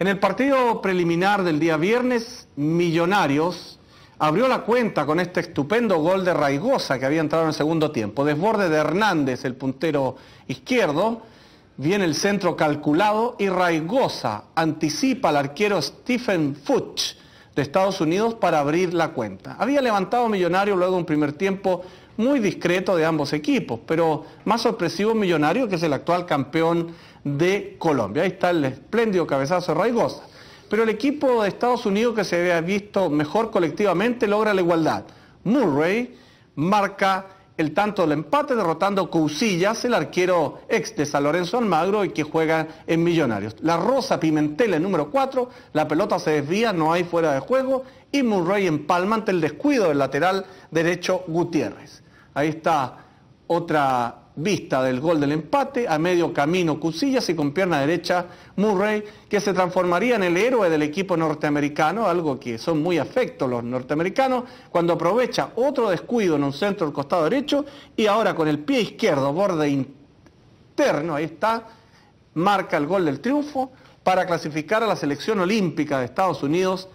En el partido preliminar del día viernes, Millonarios abrió la cuenta con este estupendo gol de Raigosa que había entrado en el segundo tiempo. Desborde de Hernández, el puntero izquierdo, viene el centro calculado y Raigosa anticipa al arquero Stephen Fuchs de Estados Unidos para abrir la cuenta. Había levantado Millonarios luego un primer tiempo muy discreto de ambos equipos, pero más sorpresivo Millonario, que es el actual campeón de Colombia. Ahí está el espléndido cabezazo de Raigosa. Pero el equipo de Estados Unidos que se había visto mejor colectivamente logra la igualdad. Murray marca el tanto del empate derrotando Cousillas, el arquero ex de San Lorenzo Almagro y que juega en Millonarios. La Rosa Pimentel, el número 4, la pelota se desvía, no hay fuera de juego y Murray empalma ante el descuido del lateral derecho Gutiérrez. Ahí está otra vista del gol del empate, a medio camino Cusillas y con pierna derecha Murray, que se transformaría en el héroe del equipo norteamericano, algo que son muy afectos los norteamericanos, cuando aprovecha otro descuido en un centro del costado derecho y ahora con el pie izquierdo, borde interno, ahí está, marca el gol del triunfo para clasificar a la selección olímpica de Estados Unidos